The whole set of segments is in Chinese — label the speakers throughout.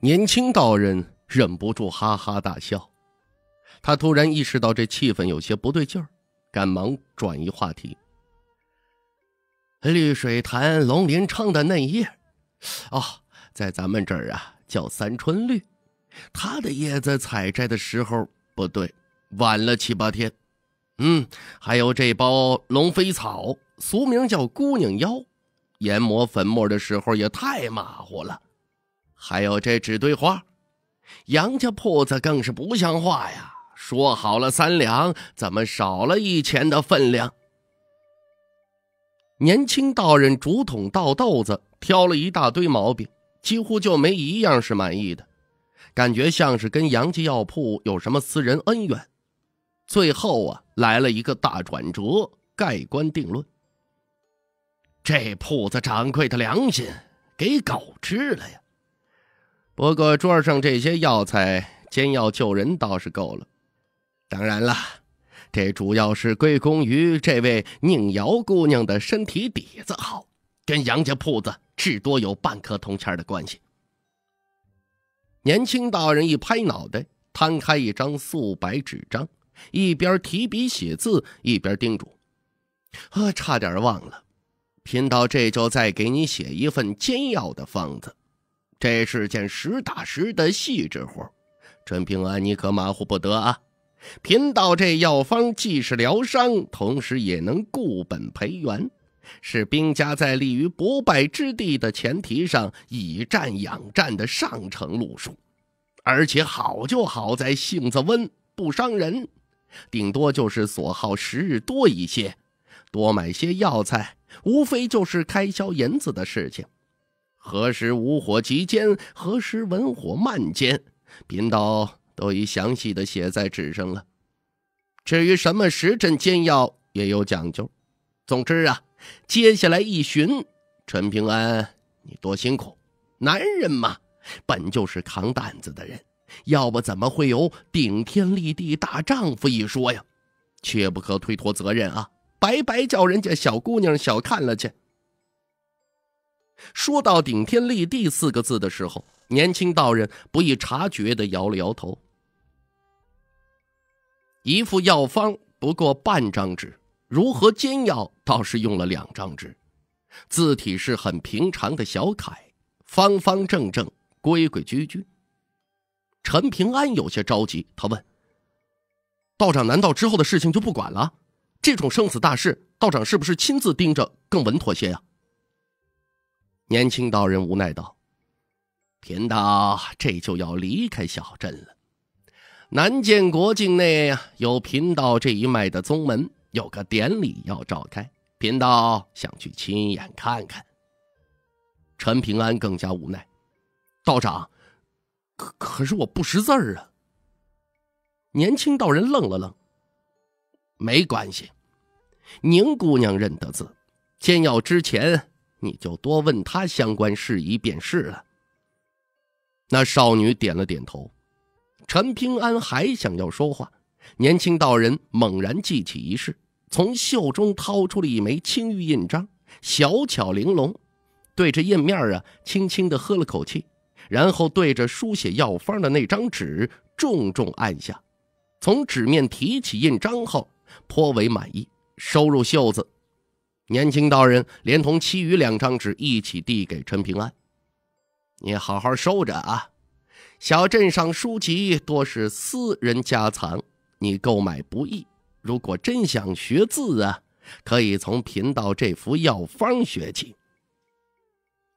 Speaker 1: 年轻道人忍不住哈哈大笑，他突然意识到这气氛有些不对劲儿，赶忙转移话题。绿水潭龙鳞唱的嫩叶，哦，在咱们这儿啊叫三春绿，它的叶子采摘的时候不对，晚了七八天。嗯，还有这包龙飞草，俗名叫姑娘腰，研磨粉末的时候也太马虎了。还有这纸堆花，杨家铺子更是不像话呀！说好了三两，怎么少了一钱的分量？年轻道人竹筒倒豆子，挑了一大堆毛病，几乎就没一样是满意的，感觉像是跟杨家药铺有什么私人恩怨。最后啊，来了一个大转折，盖棺定论：这铺子掌柜的良心给狗吃了呀！不过，桌上这些药材煎药救人倒是够了。当然了，这主要是归功于这位宁瑶姑娘的身体底子好，跟杨家铺子至多有半颗铜钱的关系。年轻道人一拍脑袋，摊开一张素白纸张，一边提笔写字，一边叮嘱：“啊，差点忘了，贫道这周再给你写一份煎药的方子。”这是件实打实的细致活，陈平安，你可马虎不得啊！贫道这药方既是疗伤，同时也能固本培元，是兵家在立于不败之地的前提上，以战养战的上乘路数。而且好就好在性子温，不伤人，顶多就是所耗时日多一些，多买些药材，无非就是开销银子的事情。何时武火即煎，何时文火慢煎，贫道都已详细的写在纸上了。至于什么时辰煎药也有讲究。总之啊，接下来一巡，陈平安，你多辛苦。男人嘛，本就是扛担子的人，要不怎么会有顶天立地大丈夫一说呀？切不可推脱责任啊，白白叫人家小姑娘小看了去。说到“顶天立地”四个字的时候，年轻道人不易察觉的摇了摇头。一副药方不过半张纸，如何煎药倒是用了两张纸。字体是很平常的小楷，方方正正，规规矩矩。陈平安有些着急，他问道长：“难道之后的事情就不管了？这种生死大事，道长是不是亲自盯着更稳妥些呀？”年轻道人无奈道：“贫道这就要离开小镇了。南建国境内有贫道这一脉的宗门，有个典礼要召开，贫道想去亲眼看看。”陈平安更加无奈：“道长，可可是我不识字儿啊。”年轻道人愣了愣：“没关系，宁姑娘认得字，煎药之前。”你就多问他相关事宜便是了。那少女点了点头。陈平安还想要说话，年轻道人猛然记起一事，从袖中掏出了一枚青玉印章，小巧玲珑，对着印面啊，轻轻的喝了口气，然后对着书写药方的那张纸重重按下。从纸面提起印章后，颇为满意，收入袖子。年轻道人连同其余两张纸一起递给陈平安：“你好好收着啊。小镇上书籍多是私人家藏，你购买不易。如果真想学字啊，可以从贫道这幅药方学起。”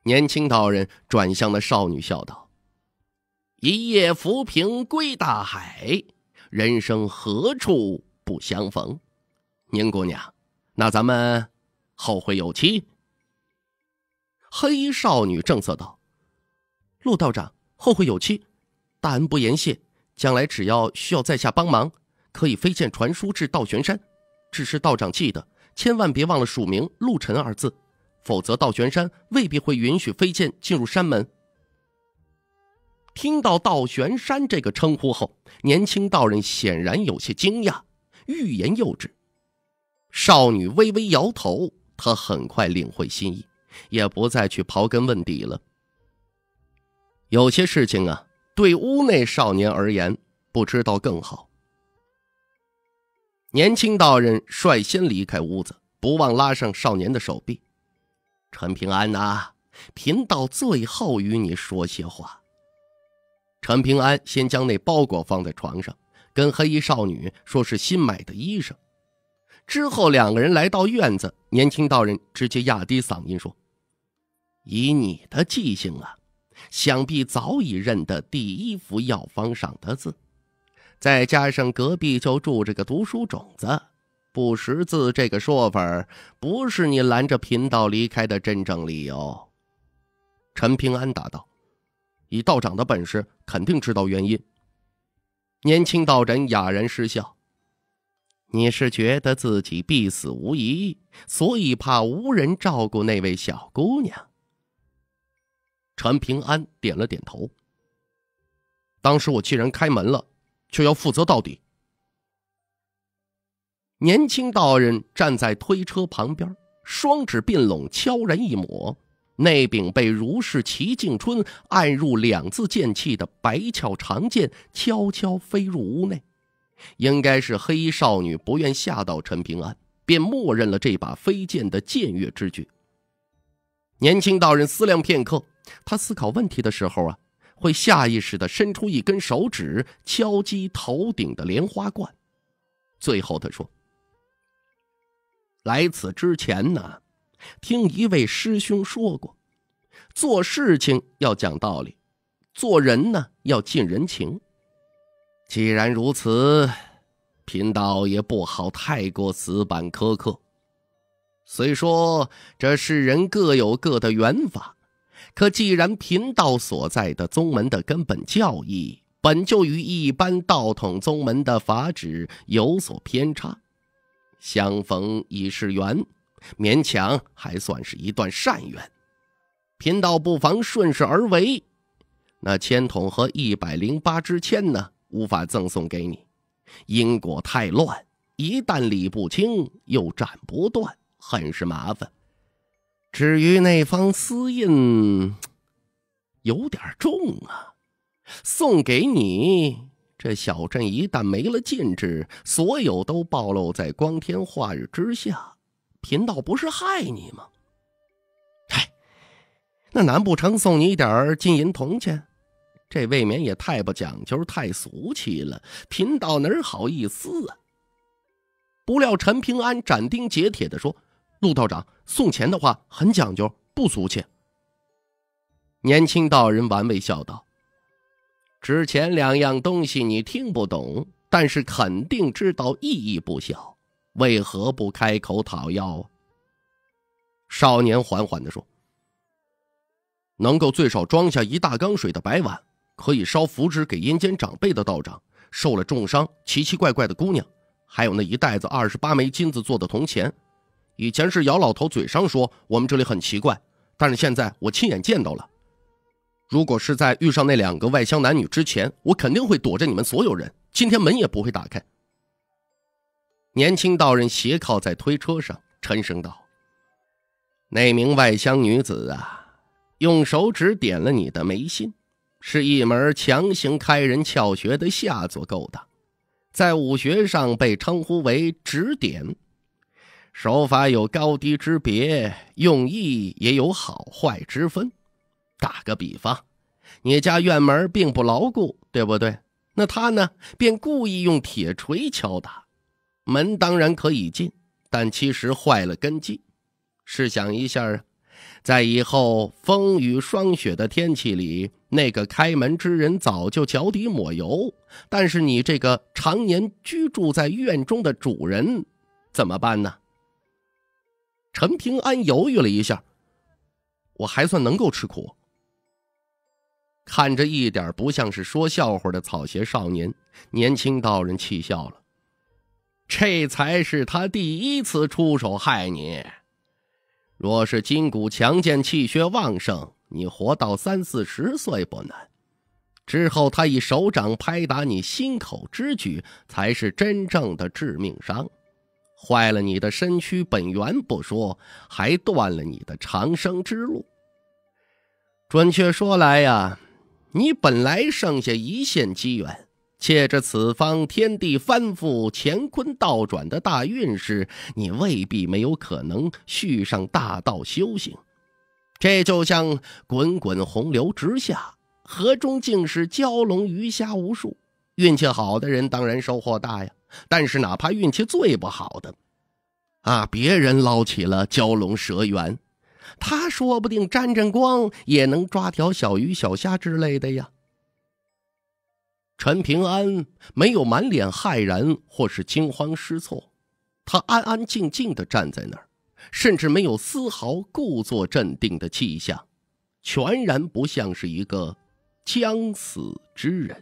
Speaker 1: 年轻道人转向那少女笑道：“一夜浮萍归大海，人生何处不相逢。宁姑娘，那咱们……”后会有期。黑衣少女正色道：“陆道长，后会有期，大恩不言谢。将来只要需要在下帮忙，可以飞剑传书至道玄山。只是道长记得，千万别忘了署名‘陆晨’二字，否则道玄山未必会允许飞剑进入山门。”听到“道玄山”这个称呼后，年轻道人显然有些惊讶，欲言又止。少女微微摇头。他很快领会心意，也不再去刨根问底了。有些事情啊，对屋内少年而言，不知道更好。年轻道人率先离开屋子，不忘拉上少年的手臂。陈平安呐，贫道最后与你说些话。陈平安先将那包裹放在床上，跟黑衣少女说是新买的衣裳。之后，两个人来到院子。年轻道人直接压低嗓音说：“以你的记性啊，想必早已认得第一幅药方上的字。再加上隔壁就住着个读书种子，不识字这个说法，不是你拦着贫道离开的真正理由。”陈平安答道：“以道长的本事，肯定知道原因。”年轻道人哑然失笑。你是觉得自己必死无疑，所以怕无人照顾那位小姑娘。陈平安点了点头。当时我既然开门了，就要负责到底。年轻道人站在推车旁边，双指并拢，悄然一抹，那柄被如是齐静春按入两字剑气的白鞘长剑，悄悄飞入屋内。应该是黑衣少女不愿吓到陈平安，便默认了这把飞剑的剑月之举。年轻道人思量片刻，他思考问题的时候啊，会下意识地伸出一根手指敲击头顶的莲花冠。最后他说：“来此之前呢，听一位师兄说过，做事情要讲道理，做人呢要尽人情。”既然如此，贫道也不好太过死板苛刻。虽说这世人各有各的缘法，可既然贫道所在的宗门的根本教义本就与一般道统宗门的法旨有所偏差，相逢已是缘，勉强还算是一段善缘。贫道不妨顺势而为。那铅筒和一百零八支签呢？无法赠送给你，因果太乱，一旦理不清又斩不断，很是麻烦。至于那方私印，有点重啊，送给你，这小镇一旦没了禁制，所有都暴露在光天化日之下，贫道不是害你吗？哎，那难不成送你一点金银铜钱？这未免也太不讲究、太俗气了，贫道哪好意思啊！不料陈平安斩钉截铁的说：“陆道长送钱的话很讲究，不俗气。”年轻道人玩味笑道：“之前两样东西你听不懂，但是肯定知道意义不小，为何不开口讨要？”少年缓缓的说：“能够最少装下一大缸水的白碗。”可以烧符纸给阴间长辈的道长受了重伤，奇奇怪怪的姑娘，还有那一袋子二十八枚金子做的铜钱。以前是姚老头嘴上说我们这里很奇怪，但是现在我亲眼见到了。如果是在遇上那两个外乡男女之前，我肯定会躲着你们所有人，今天门也不会打开。年轻道人斜靠在推车上，沉声道：“那名外乡女子啊，用手指点了你的眉心。”是一门强行开人窍穴的下作勾当，在武学上被称呼为指点，手法有高低之别，用意也有好坏之分。打个比方，你家院门并不牢固，对不对？那他呢，便故意用铁锤敲打门，当然可以进，但其实坏了根基。试想一下啊。在以后风雨霜雪的天气里，那个开门之人早就脚底抹油。但是你这个常年居住在院中的主人，怎么办呢？陈平安犹豫了一下，我还算能够吃苦。看着一点不像是说笑话的草鞋少年，年轻道人气笑了。这才是他第一次出手害你。若是筋骨强健、气血旺盛，你活到三四十岁不难。之后，他以手掌拍打你心口之举，才是真正的致命伤，坏了你的身躯本源不说，还断了你的长生之路。准确说来呀，你本来剩下一线机缘。借着此方天地翻覆、乾坤倒转的大运势，你未必没有可能续上大道修行。这就像滚滚洪流直下，河中竟是蛟龙鱼虾无数。运气好的人当然收获大呀，但是哪怕运气最不好的，啊，别人捞起了蛟龙蛇猿，他说不定沾沾光也能抓条小鱼小虾之类的呀。陈平安没有满脸骇然或是惊慌失措，他安安静静的站在那儿，甚至没有丝毫故作镇定的气象，全然不像是一个将死之人。